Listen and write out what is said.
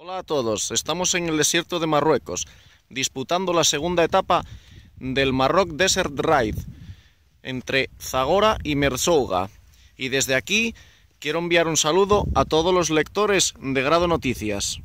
Hola a todos, estamos en el desierto de Marruecos, disputando la segunda etapa del Marroc Desert Ride entre Zagora y Merzouga. Y desde aquí quiero enviar un saludo a todos los lectores de Grado Noticias.